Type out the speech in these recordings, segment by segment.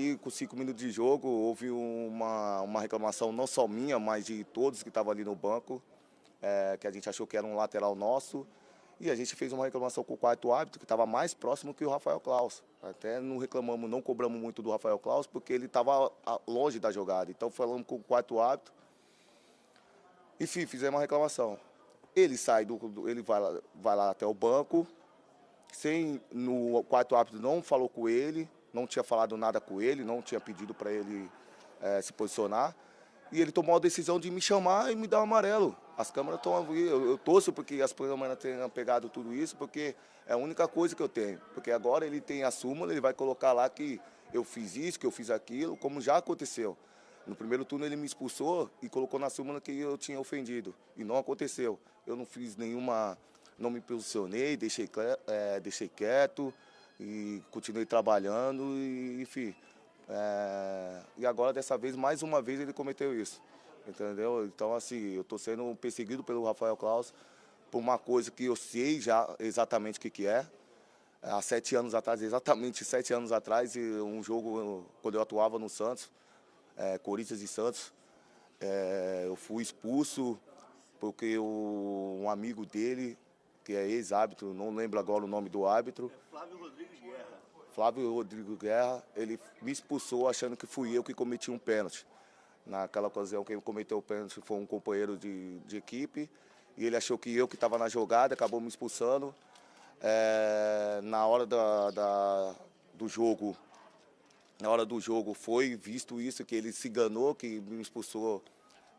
E com cinco minutos de jogo, houve uma, uma reclamação não só minha, mas de todos que estavam ali no banco, é, que a gente achou que era um lateral nosso. E a gente fez uma reclamação com o quarto árbitro, que estava mais próximo que o Rafael Claus. Até não reclamamos, não cobramos muito do Rafael Claus, porque ele estava longe da jogada. Então falamos com o quarto árbitro enfim fizemos uma reclamação. Ele sai do. Ele vai, vai lá até o banco, sem. No quarto árbitro não falou com ele não tinha falado nada com ele, não tinha pedido para ele é, se posicionar. E ele tomou a decisão de me chamar e me dar um amarelo. As câmeras estão. Eu, eu torço porque as câmeras tenham pegado tudo isso, porque é a única coisa que eu tenho. Porque agora ele tem a súmula, ele vai colocar lá que eu fiz isso, que eu fiz aquilo, como já aconteceu. No primeiro turno ele me expulsou e colocou na súmula que eu tinha ofendido. E não aconteceu. Eu não fiz nenhuma. Não me posicionei, deixei, é, deixei quieto. E continuei trabalhando e, enfim. É, e agora, dessa vez, mais uma vez ele cometeu isso. Entendeu? Então, assim, eu estou sendo perseguido pelo Rafael Claus por uma coisa que eu sei já exatamente o que, que é. Há sete anos atrás, exatamente sete anos atrás, um jogo, quando eu atuava no Santos, é, Corinthians e Santos, é, eu fui expulso porque o, um amigo dele que é ex-árbitro, não lembro agora o nome do árbitro. É Flávio Rodrigues Guerra. Flávio Rodrigo Guerra, ele me expulsou achando que fui eu que cometi um pênalti. Naquela ocasião, quem cometeu o pênalti foi um companheiro de, de equipe e ele achou que eu que estava na jogada, acabou me expulsando. É, na hora da, da, do jogo, na hora do jogo foi visto isso, que ele se enganou, que me expulsou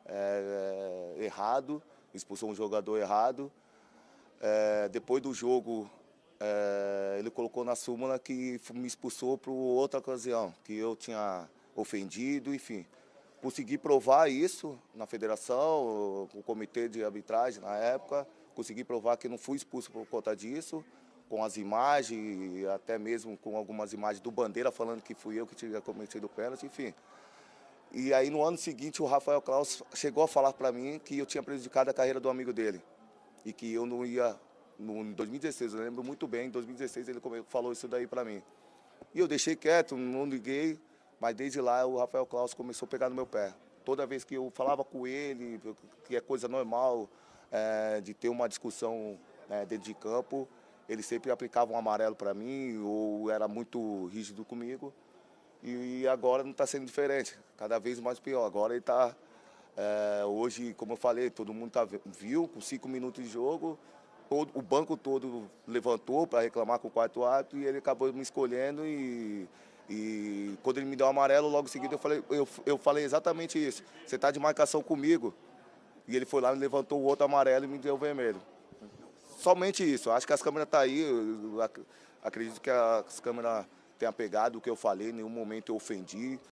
é, é errado, expulsou um jogador errado. É, depois do jogo, é, ele colocou na súmula que me expulsou para outra ocasião, que eu tinha ofendido, enfim. Consegui provar isso na federação, o comitê de arbitragem na época, consegui provar que não fui expulso por conta disso, com as imagens, até mesmo com algumas imagens do Bandeira falando que fui eu que tinha cometido o pênalti, enfim. E aí no ano seguinte o Rafael Claus chegou a falar para mim que eu tinha prejudicado a carreira do amigo dele e que eu não ia. No, em 2016, eu lembro muito bem, em 2016 ele falou isso daí para mim. E eu deixei quieto, não liguei, mas desde lá o Rafael Claus começou a pegar no meu pé. Toda vez que eu falava com ele, que é coisa normal é, de ter uma discussão é, dentro de campo, ele sempre aplicava um amarelo para mim ou era muito rígido comigo. E, e agora não está sendo diferente, cada vez mais pior. Agora ele está é, hoje, como eu falei, todo mundo tá, viu, com cinco minutos de jogo, todo, o banco todo levantou para reclamar com o quarto árbitro e ele acabou me escolhendo e e quando ele me deu o amarelo, logo em seguida eu falei, eu, eu falei exatamente isso. Você está de marcação comigo. E ele foi lá, me levantou o outro amarelo e me deu o vermelho. Somente isso. Acho que as câmeras estão tá aí. acredito que as câmeras tenham pegado o que eu falei. Em nenhum momento eu ofendi.